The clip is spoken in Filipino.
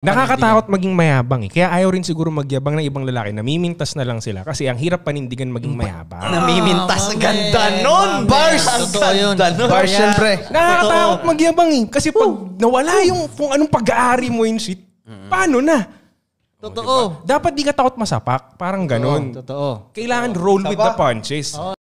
Nakakatakot maging mayabang eh. Kaya ayaw rin siguro magyabang ng ibang lalaki. Namimintas na lang sila. Kasi ang hirap panindigan maging mayabang. Namimintas. Ang ah, ganda nun, Bars! Ang Totoo yun. ganda nun. Bars, syempre. Nakakatakot magyabang eh. Kasi pag nawala yung kung anong pag-aari mo yung shit, paano na? Totoo. Oh, diba? Dapat di ka takot masapak. Parang ganun. Totoo. Kailangan roll with the punches.